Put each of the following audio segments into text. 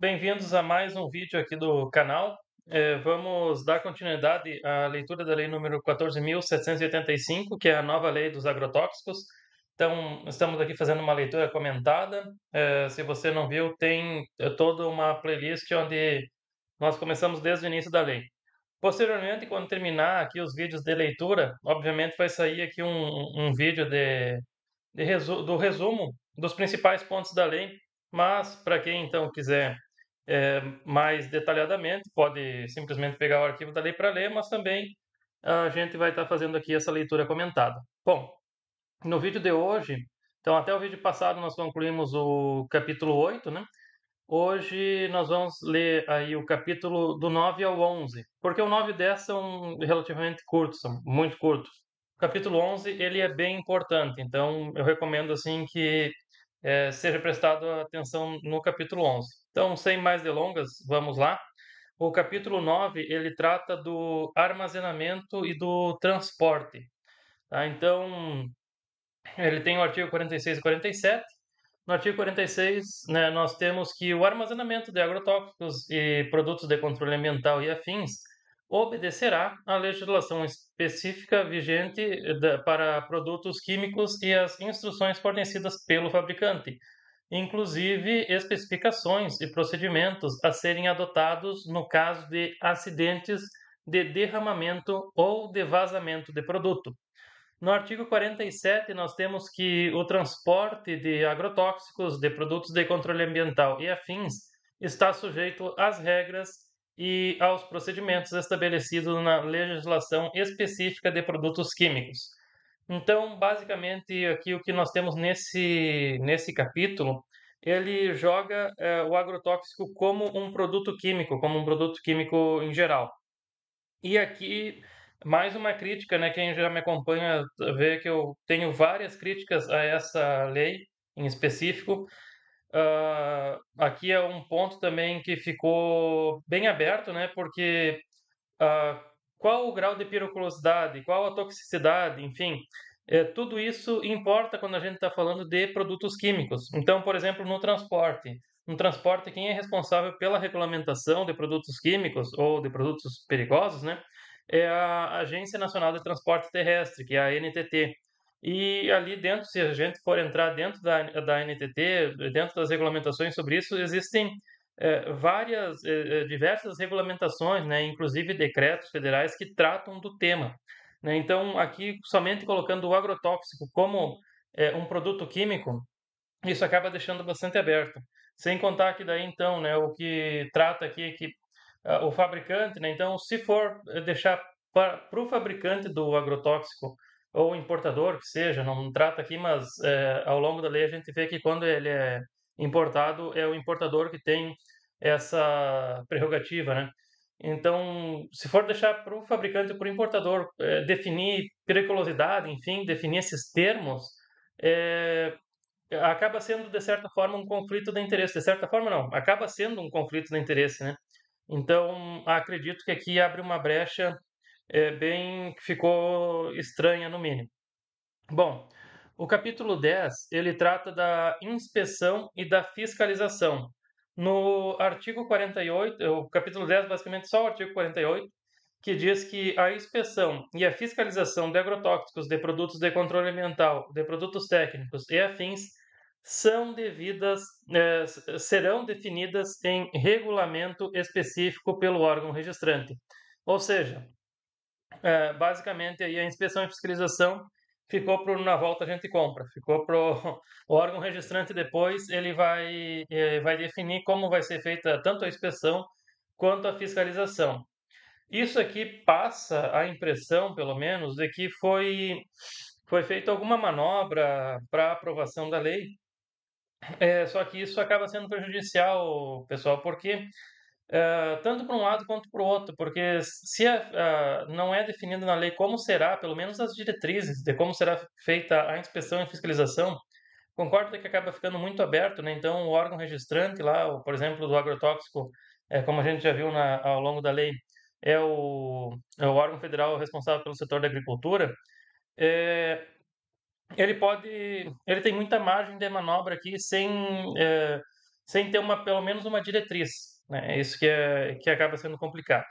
bem-vindos a mais um vídeo aqui do canal. É, vamos dar continuidade à leitura da lei número 14.785, que é a nova lei dos agrotóxicos. Então, estamos aqui fazendo uma leitura comentada. É, se você não viu, tem é, toda uma playlist onde nós começamos desde o início da lei. Posteriormente, quando terminar aqui os vídeos de leitura, obviamente vai sair aqui um, um vídeo de, de resu do resumo dos principais pontos da lei mas para quem então quiser é, mais detalhadamente, pode simplesmente pegar o arquivo da lei para ler, mas também a gente vai estar tá fazendo aqui essa leitura comentada. Bom, no vídeo de hoje, então até o vídeo passado nós concluímos o capítulo 8, né? Hoje nós vamos ler aí o capítulo do 9 ao 11, porque o 9 e 10 são relativamente curtos, são muito curtos. O capítulo 11, ele é bem importante, então eu recomendo assim que é, seja prestado atenção no capítulo 11. Então, sem mais delongas, vamos lá. O capítulo 9, ele trata do armazenamento e do transporte. Tá? Então, ele tem o artigo 46 e 47. No artigo 46, né, nós temos que o armazenamento de agrotóxicos e produtos de controle ambiental e afins obedecerá à legislação específica vigente eh, para produtos químicos e as instruções fornecidas pelo fabricante, inclusive especificações e procedimentos a serem adotados no caso de acidentes de derramamento ou de vazamento de produto. No artigo 47, nós temos que o transporte de agrotóxicos, de produtos de controle ambiental e afins está sujeito às regras e aos procedimentos estabelecidos na legislação específica de produtos químicos. Então, basicamente, aqui o que nós temos nesse, nesse capítulo, ele joga é, o agrotóxico como um produto químico, como um produto químico em geral. E aqui, mais uma crítica, né? Quem já me acompanha vê que eu tenho várias críticas a essa lei em específico. Uh, aqui é um ponto também que ficou bem aberto, né? Porque uh, qual o grau de periculosidade, qual a toxicidade, enfim. É, tudo isso importa quando a gente está falando de produtos químicos. Então, por exemplo, no transporte. No transporte, quem é responsável pela regulamentação de produtos químicos ou de produtos perigosos, né? É a Agência Nacional de Transporte Terrestre, que é a NTT. E ali dentro, se a gente for entrar dentro da, da NTT, dentro das regulamentações sobre isso, existem é, várias, é, diversas regulamentações, né, inclusive decretos federais que tratam do tema. Né? Então, aqui, somente colocando o agrotóxico como é, um produto químico, isso acaba deixando bastante aberto. Sem contar que daí, então, né, o que trata aqui é que ah, o fabricante, né, então, se for deixar para o fabricante do agrotóxico ou importador, que seja, não trata aqui, mas é, ao longo da lei a gente vê que quando ele é importado, é o importador que tem essa prerrogativa, né? Então, se for deixar para o fabricante ou para o importador é, definir periculosidade, enfim, definir esses termos, é, acaba sendo, de certa forma, um conflito de interesse. De certa forma, não. Acaba sendo um conflito de interesse, né? Então, acredito que aqui abre uma brecha é, bem que ficou estranha, no mínimo. Bom, o capítulo 10, ele trata da inspeção e da fiscalização no artigo 48, o capítulo 10, basicamente só o artigo 48, que diz que a inspeção e a fiscalização de agrotóxicos, de produtos de controle ambiental, de produtos técnicos e afins são devidas, é, serão definidas em regulamento específico pelo órgão registrante. Ou seja, é, basicamente aí a inspeção e fiscalização ficou para na volta a gente compra, ficou para o órgão registrante depois, ele vai, eh, vai definir como vai ser feita tanto a inspeção quanto a fiscalização. Isso aqui passa a impressão, pelo menos, de que foi, foi feita alguma manobra para aprovação da lei, é, só que isso acaba sendo prejudicial, pessoal, porque ah, tanto para um lado quanto para o outro, porque se uh, não é definido na lei como será, pelo menos as diretrizes de como será feita a inspeção e fiscalização, concordo que acaba ficando muito aberto, né? Então, o órgão registrante lá, por exemplo, do agrotóxico, é, como a gente já viu na, ao longo da lei, é o, é o órgão federal responsável pelo setor da agricultura, é, ele pode, ele tem muita margem de manobra aqui sem, é, sem ter uma, pelo menos uma diretriz. Né, é isso que, é, que acaba sendo complicado.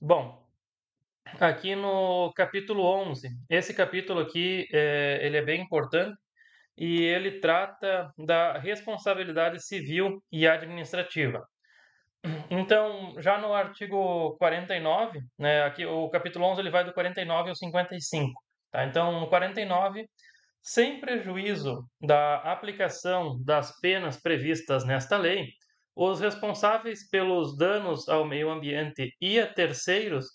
Bom, aqui no capítulo 11, esse capítulo aqui é, ele é bem importante e ele trata da responsabilidade civil e administrativa. Então, já no artigo 49, né, aqui o capítulo 11 ele vai do 49 ao 55. Tá? Então, no 49, sem prejuízo da aplicação das penas previstas nesta lei, os responsáveis pelos danos ao meio ambiente e a terceiros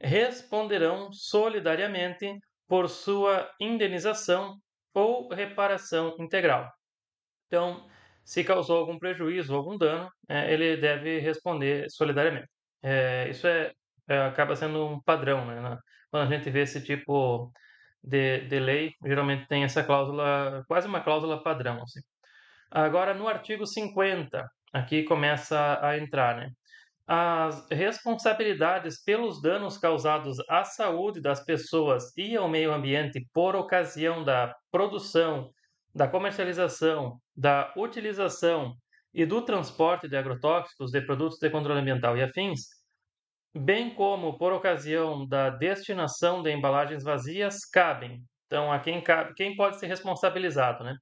responderão solidariamente por sua indenização ou reparação integral. Então, se causou algum prejuízo, algum dano, né, ele deve responder solidariamente. É, isso é, é acaba sendo um padrão, né? Quando a gente vê esse tipo de, de lei, geralmente tem essa cláusula, quase uma cláusula padrão, assim. Agora, no artigo 50, aqui começa a entrar, né? As responsabilidades pelos danos causados à saúde das pessoas e ao meio ambiente por ocasião da produção, da comercialização, da utilização e do transporte de agrotóxicos, de produtos de controle ambiental e afins, bem como por ocasião da destinação de embalagens vazias, cabem. Então, a quem cabe, quem pode ser responsabilizado, né?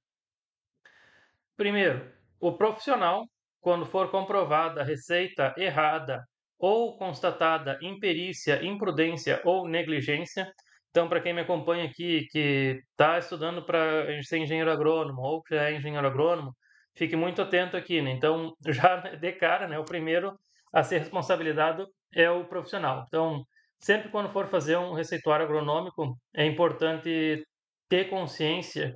Primeiro, o profissional quando for comprovada receita errada ou constatada imperícia, imprudência ou negligência. Então, para quem me acompanha aqui, que está estudando para ser engenheiro agrônomo ou que é engenheiro agrônomo, fique muito atento aqui. Né? Então, já de cara, né, o primeiro a ser responsabilizado é o profissional. Então, sempre quando for fazer um receituário agronômico, é importante ter consciência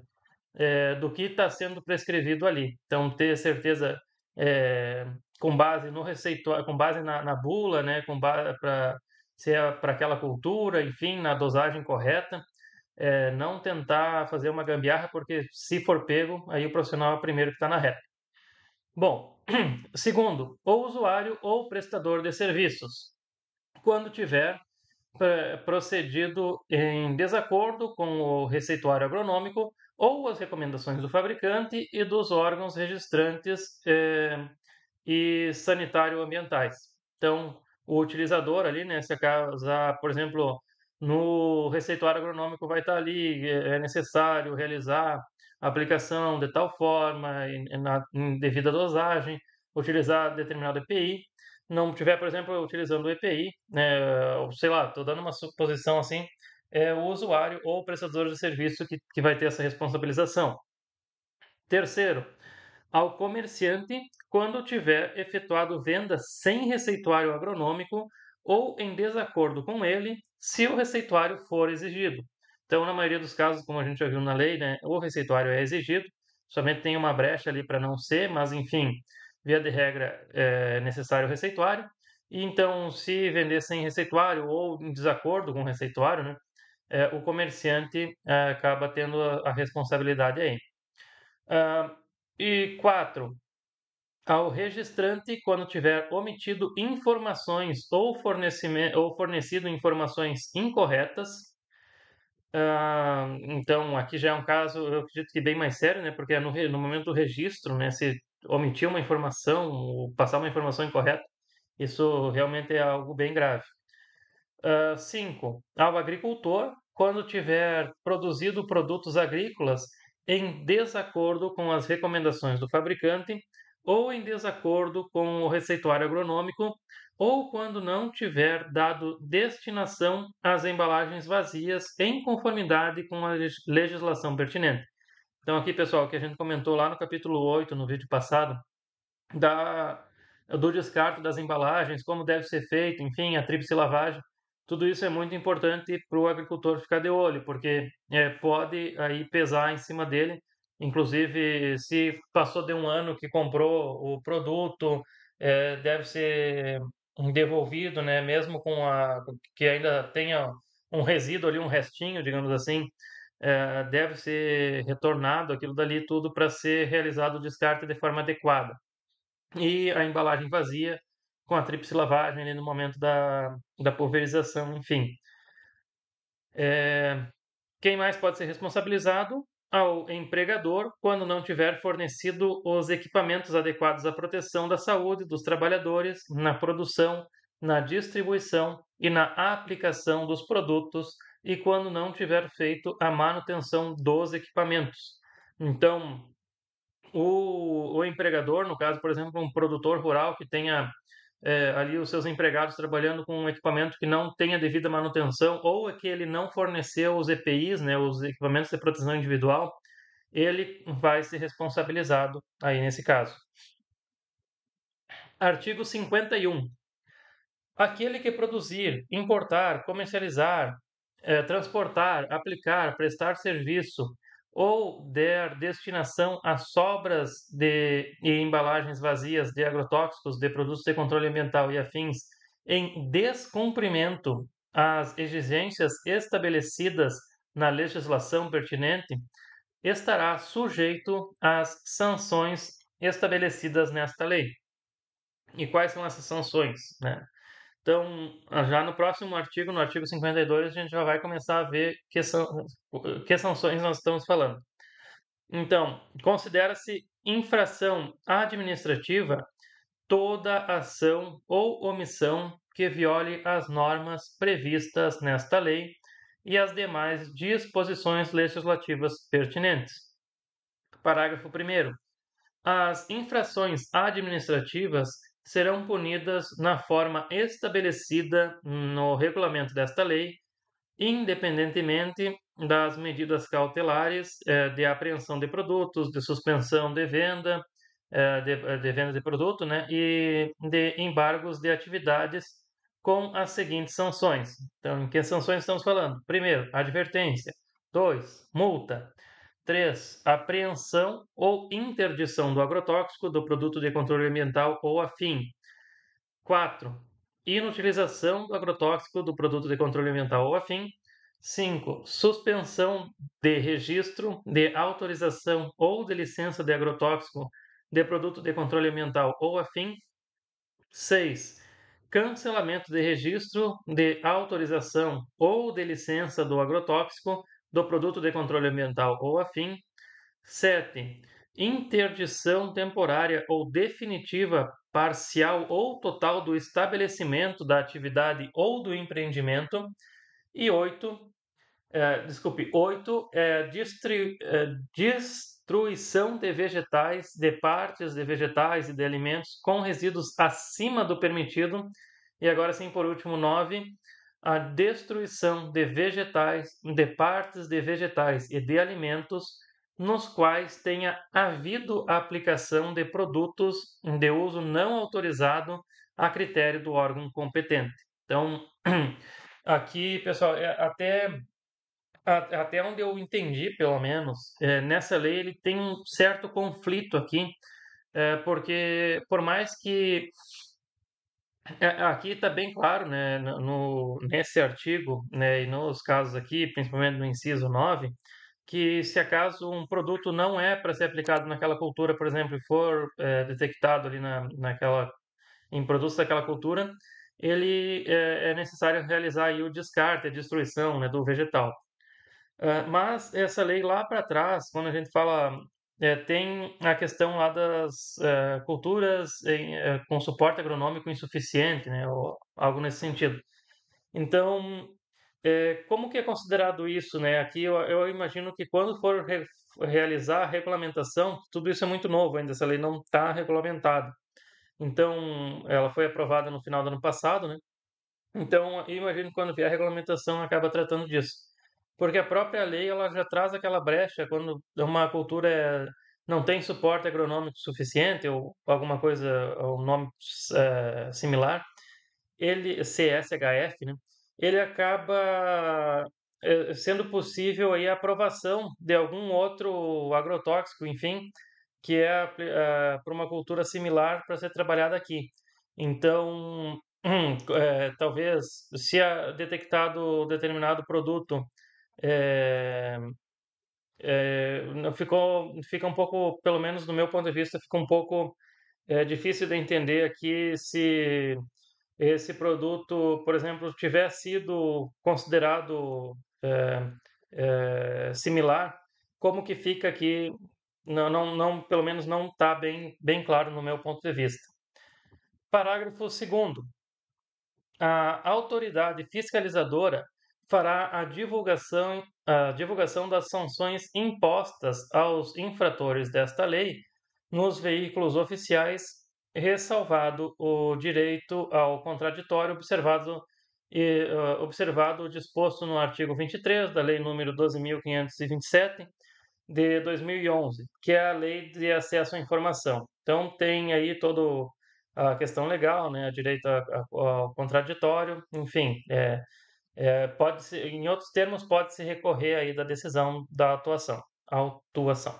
é, do que está sendo prescrevido ali. Então, ter certeza é, com base no receituário, com base na, na bula, né, com base para se é para aquela cultura, enfim, na dosagem correta, é, não tentar fazer uma gambiarra, porque se for pego, aí o profissional é o primeiro que está na reta. Bom, segundo, o usuário ou prestador de serviços, quando tiver procedido em desacordo com o receituário agronômico ou as recomendações do fabricante e dos órgãos registrantes eh, e sanitário-ambientais. Então, o utilizador ali, né, se acaso, por exemplo, no receituário agronômico vai estar ali, eh, é necessário realizar a aplicação de tal forma, em, em devida dosagem, utilizar determinado EPI. Não tiver, por exemplo, utilizando o EPI, né, ou sei lá, estou dando uma suposição assim, é o usuário ou o prestador de serviço que, que vai ter essa responsabilização. Terceiro, ao comerciante quando tiver efetuado venda sem receituário agronômico ou em desacordo com ele, se o receituário for exigido. Então, na maioria dos casos, como a gente já viu na lei, né, o receituário é exigido, somente tem uma brecha ali para não ser, mas enfim, via de regra, é, é necessário o receituário. E então, se vender sem receituário ou em desacordo com o receituário, né, é, o comerciante é, acaba tendo a, a responsabilidade aí. e quatro, ao registrante, quando tiver omitido informações ou, fornecimento, ou fornecido informações incorretas. então, aqui já é um caso, eu acredito que bem mais sério, né? Porque é no, no momento do registro, né? Se omitir uma informação ou passar uma informação incorreta, isso realmente é algo bem grave. 5. Ah, ao agricultor, quando tiver produzido produtos agrícolas em desacordo com as recomendações do fabricante ou em desacordo com o receituário agronômico ou quando não tiver dado destinação às embalagens vazias em conformidade com a legislação pertinente. Então aqui, pessoal, que a gente comentou lá no capítulo 8, no vídeo passado, da, do descarte das embalagens, como deve ser feito, enfim, a tríplice lavagem. Tudo isso é muito importante para o agricultor ficar de olho, porque é, pode aí pesar em cima dele. Inclusive, se passou de um ano que comprou o produto, é, deve ser é, devolvido, né? Mesmo com a que ainda tenha um resíduo ali, um restinho, digamos assim, é, deve ser retornado aquilo dali tudo para ser realizado o descarte de forma adequada. E a embalagem vazia com a tríplice lavagem ali no momento da, da pulverização, enfim. É, quem mais pode ser responsabilizado? Ao empregador, quando não tiver fornecido os equipamentos adequados à proteção da saúde dos trabalhadores na produção, na distribuição e na aplicação dos produtos e quando não tiver feito a manutenção dos equipamentos. Então, o, o empregador, no caso, por exemplo, um produtor rural que tenha é, ali os seus empregados trabalhando com um equipamento que não tenha devida manutenção ou é que ele não forneceu os EPIs, né, os equipamentos de proteção individual, ele vai ser responsabilizado aí nesse caso. Artigo 51. Aquele que produzir, importar, comercializar, é, transportar, aplicar, prestar serviço, ou der destinação a sobras de, e embalagens vazias de agrotóxicos, de produtos de controle ambiental e afins, em descumprimento às exigências estabelecidas na legislação pertinente, estará sujeito às sanções estabelecidas nesta lei. E quais são essas sanções? Né? Então, já no próximo artigo, no artigo 52, a gente já vai começar a ver que, são, que sanções nós estamos falando. Então, considera-se infração administrativa toda ação ou omissão que viole as normas previstas nesta lei e as demais disposições legislativas pertinentes. Parágrafo 1. As infrações administrativas serão punidas na forma estabelecida no regulamento desta lei, independentemente das medidas cautelares eh, de apreensão de produtos, de suspensão de venda, eh, de, eh, de, venda de produto, né, e de embargos de atividades com as seguintes sanções. Então, em que sanções estamos falando? Primeiro, advertência. Dois, multa. 3. Apreensão ou interdição do agrotóxico, do produto de controle ambiental ou afim. 4. Inutilização do agrotóxico, do produto de controle ambiental ou afim. 5. Suspensão de registro, de autorização ou de licença de agrotóxico, de produto de controle ambiental ou afim. 6. Cancelamento de registro, de autorização ou de licença do agrotóxico do produto de controle ambiental ou afim. 7. Interdição temporária ou definitiva, parcial ou total do estabelecimento da atividade ou do empreendimento. E 8. É, desculpe, 8. É, distri, é, destruição de vegetais, de partes de vegetais e de alimentos com resíduos acima do permitido. E agora sim, por último, 9 a destruição de vegetais, de partes de vegetais e de alimentos nos quais tenha havido a aplicação de produtos de uso não autorizado a critério do órgão competente. Então, aqui, pessoal, é até até onde eu entendi, pelo menos, é, nessa lei ele tem um certo conflito aqui, é, porque por mais que é, é, Aqui está bem claro, né, no, nesse artigo, né, e nos casos aqui, principalmente no inciso 9, que se acaso um produto não é para ser aplicado naquela cultura, por exemplo, e for é, detectado ali na, naquela, em produtos daquela cultura, ele é, é, necessário realizar aí o descarte, a destruição, né, do vegetal. Ah, mas essa lei lá para trás, quando a gente fala é, tem a questão lá das é, culturas em, é, com suporte agronômico insuficiente, né, ou algo nesse sentido. Então, é, como que é considerado isso, né? Aqui eu, eu imagino que quando for re, realizar a regulamentação, tudo isso é muito novo ainda, essa lei não está regulamentada. Então, ela foi aprovada no final do ano passado, né? Então, eu imagino que quando vier a regulamentação, acaba tratando disso. Porque a própria lei ela já traz aquela brecha quando uma cultura é, não tem suporte agronômico suficiente ou alguma coisa, um nome é, similar, ele, CSHF, né, ele acaba eh, sendo possível aí a aprovação de algum outro agrotóxico, enfim, que é eh, para uma cultura similar para ser trabalhada aqui. Então, é, talvez se é detectado determinado produto é, é, ficou, fica um pouco, pelo menos do meu ponto de vista, fica um pouco é, difícil de entender aqui se esse produto, por exemplo, tiver sido considerado é, similar, como que fica aqui, não, não, não pelo menos não está bem, bem claro no meu ponto de vista. Parágrafo 2 a autoridade fiscalizadora fará a divulgação, a divulgação das sanções impostas aos infratores desta lei nos veículos oficiais, ressalvado o direito ao contraditório observado e, uh, observado o disposto no artigo 23 da Lei nº 12.527 de 2011, que é a Lei de Acesso à Informação. Então tem aí todo a questão legal, né, a direito ao contraditório, enfim, é, é, pode -se, em outros termos, pode-se recorrer aí da decisão da atuação, autuação.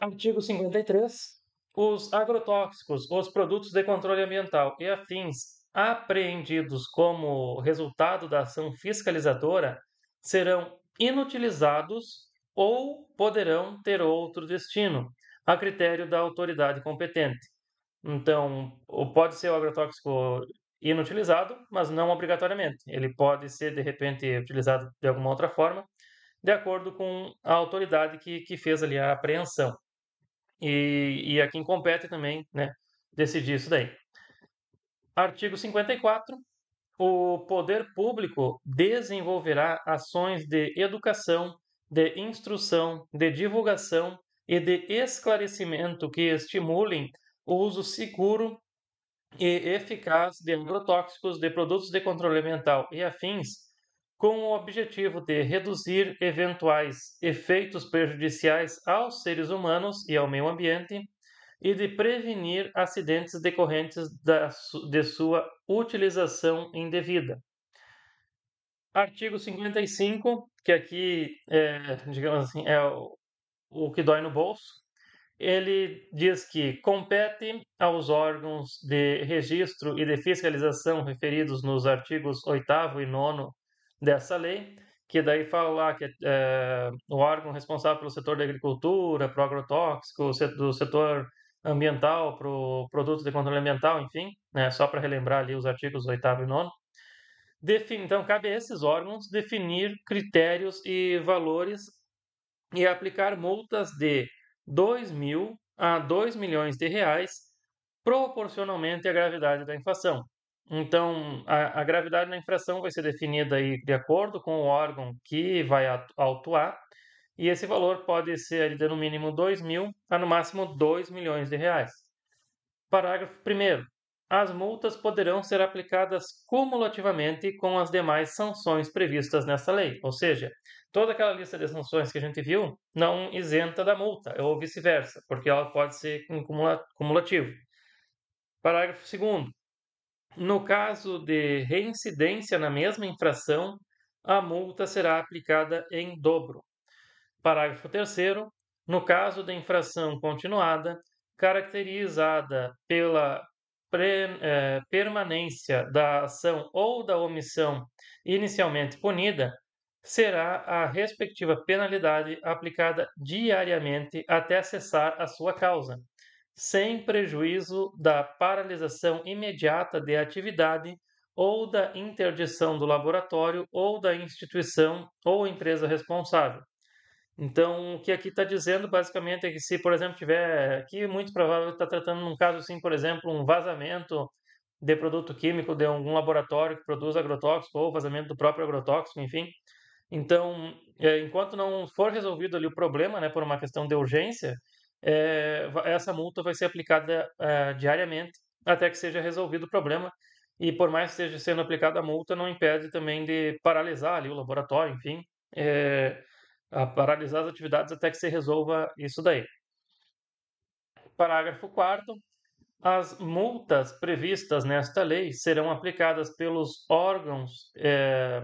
Artigo 53. Os agrotóxicos, os produtos de controle ambiental e afins apreendidos como resultado da ação fiscalizadora serão inutilizados ou poderão ter outro destino, a critério da autoridade competente. Então, pode ser o agrotóxico inutilizado, mas não obrigatoriamente. Ele pode ser, de repente, utilizado de alguma outra forma, de acordo com a autoridade que, que fez ali a apreensão. E, e a quem compete também né, decidir isso daí. Artigo 54. O poder público desenvolverá ações de educação, de instrução, de divulgação e de esclarecimento que estimulem o uso seguro e eficaz de agrotóxicos de produtos de controle ambiental e afins, com o objetivo de reduzir eventuais efeitos prejudiciais aos seres humanos e ao meio ambiente e de prevenir acidentes decorrentes da, de sua utilização indevida. Artigo 55, que aqui, é, digamos assim, é o, o que dói no bolso, ele diz que compete aos órgãos de registro e de fiscalização referidos nos artigos 8 e 9 dessa lei, que daí fala lá que é, o órgão responsável pelo setor da agricultura, para o agrotóxico, do setor ambiental, para o produto de controle ambiental, enfim, né, só para relembrar ali os artigos 8 e 9. Então, cabe a esses órgãos definir critérios e valores e aplicar multas de 2 mil a 2 milhões de reais, proporcionalmente à gravidade da inflação. Então, a, a gravidade da infração vai ser definida aí de acordo com o órgão que vai autuar, e esse valor pode ser de no mínimo 2 mil a no máximo 2 milhões de reais. Parágrafo 1. As multas poderão ser aplicadas cumulativamente com as demais sanções previstas nessa lei, ou seja, toda aquela lista de sanções que a gente viu não isenta da multa, ou vice-versa, porque ela pode ser cumulativa. Parágrafo 2. No caso de reincidência na mesma infração, a multa será aplicada em dobro. Parágrafo 3. No caso de infração continuada, caracterizada pela pre, eh, permanência da ação ou da omissão inicialmente punida, será a respectiva penalidade aplicada diariamente até cessar a sua causa, sem prejuízo da paralisação imediata de atividade ou da interdição do laboratório ou da instituição ou empresa responsável. Então, o que aqui está dizendo basicamente é que se, por exemplo, tiver aqui, muito provável está tratando num caso assim, por exemplo, um vazamento de produto químico de algum laboratório que produz agrotóxico ou vazamento do próprio agrotóxico, enfim, então, eh, enquanto não for resolvido ali o problema, né, por uma questão de urgência, é, essa multa vai ser aplicada é, diariamente até que seja resolvido o problema. E por mais que esteja sendo aplicada a multa, não impede também de paralisar ali o laboratório, enfim, é, paralisar as atividades até que se resolva isso daí. Parágrafo 4 as multas previstas nesta lei serão aplicadas pelos órgãos é,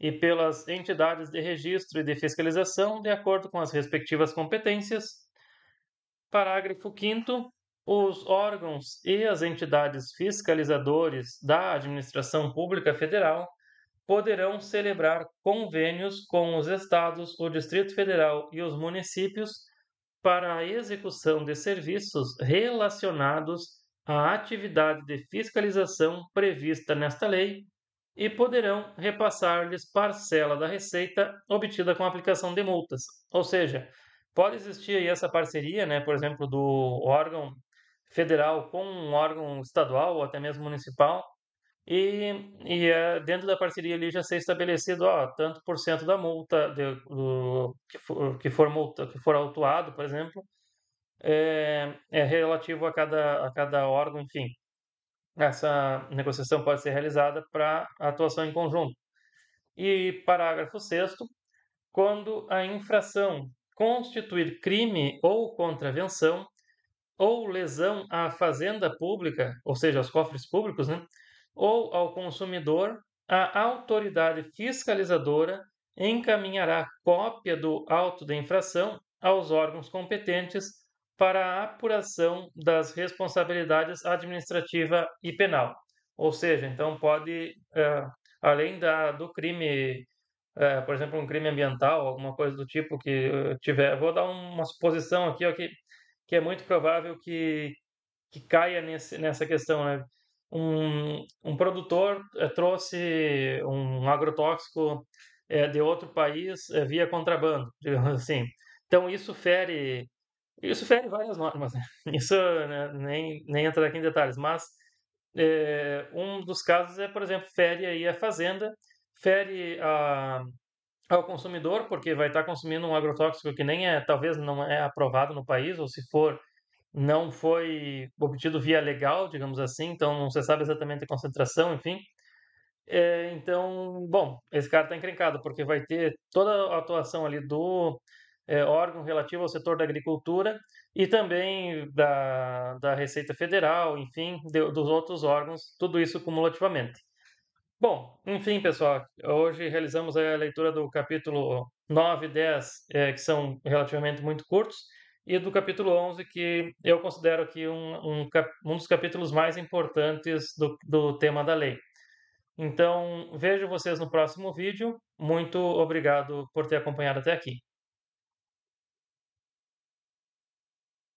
e pelas entidades de registro e de fiscalização, de acordo com as respectivas competências. Parágrafo 5. Os órgãos e as entidades fiscalizadores da Administração Pública Federal poderão celebrar convênios com os estados, o Distrito Federal e os municípios para a execução de serviços relacionados à atividade de fiscalização prevista nesta lei e poderão repassar-lhes parcela da receita obtida com a aplicação de multas. Ou seja, pode existir aí essa parceria, né, por exemplo, do órgão federal com um órgão estadual ou até mesmo municipal, e, e é, dentro da parceria ali já ser estabelecido ó, tanto por cento da multa de, do, que, for, que for multa que for autuado por exemplo é, é relativo a cada a cada órgão enfim essa negociação pode ser realizada para atuação em conjunto. E parágrafo 6 quando a infração constituir crime ou contravenção ou lesão à fazenda pública, ou seja, aos cofres públicos, né, ou ao consumidor, a autoridade fiscalizadora encaminhará cópia do auto de infração aos órgãos competentes para a apuração das responsabilidades administrativa e penal. Ou seja, então pode, uh, além da, do crime, uh, por exemplo, um crime ambiental, alguma coisa do tipo que eh, tiver. Vou dar uma suposição aqui ó, que, que é muito provável que, que caia nesse, nessa questão. Né? Um, um produtor trouxe um agrotóxico de outro país via contrabando, digamos assim. Então, isso fere isso fere várias normas, né? Isso né, nem, nem entra aqui em detalhes, mas é, um dos casos é, por exemplo, fere aí a fazenda, fere a, ao consumidor, porque vai estar tá consumindo um agrotóxico que nem é, talvez não é aprovado no país, ou se for, não foi obtido via legal, digamos assim, então não se sabe exatamente a concentração, enfim. É, então, bom, esse cara está encrencado, porque vai ter toda a atuação ali do é, órgão relativo ao setor da agricultura e também da, da Receita Federal, enfim, de, dos outros órgãos, tudo isso cumulativamente. Bom, enfim, pessoal, hoje realizamos a leitura do capítulo 9 e 10, é, que são relativamente muito curtos, e do capítulo 11, que eu considero aqui um, um, um dos capítulos mais importantes do, do tema da lei. Então, vejo vocês no próximo vídeo. Muito obrigado por ter acompanhado até aqui.